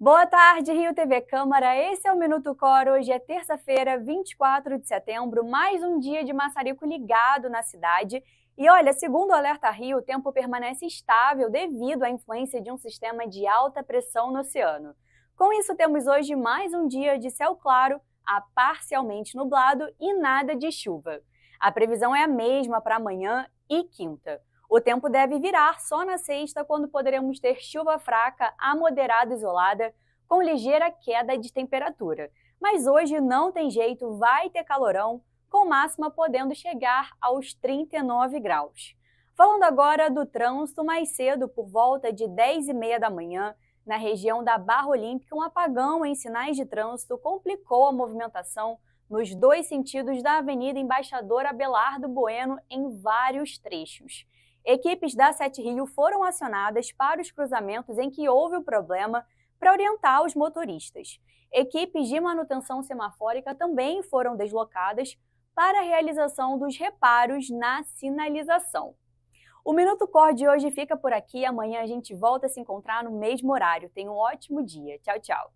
Boa tarde, Rio TV Câmara. Esse é o Minuto Coro. Hoje é terça-feira, 24 de setembro, mais um dia de maçarico ligado na cidade. E olha, segundo o Alerta Rio, o tempo permanece estável devido à influência de um sistema de alta pressão no oceano. Com isso, temos hoje mais um dia de céu claro a parcialmente nublado e nada de chuva. A previsão é a mesma para amanhã e quinta. O tempo deve virar só na sexta, quando poderemos ter chuva fraca a moderada isolada, com ligeira queda de temperatura. Mas hoje não tem jeito, vai ter calorão, com máxima podendo chegar aos 39 graus. Falando agora do trânsito, mais cedo, por volta de 10h30 da manhã, na região da Barra Olímpica, um apagão em sinais de trânsito complicou a movimentação nos dois sentidos da Avenida Embaixador Abelardo Bueno em vários trechos equipes da Sete Rio foram acionadas para os cruzamentos em que houve o problema para orientar os motoristas. Equipes de manutenção semafórica também foram deslocadas para a realização dos reparos na sinalização. O Minuto Cor de hoje fica por aqui. Amanhã a gente volta a se encontrar no mesmo horário. Tenha um ótimo dia. Tchau, tchau.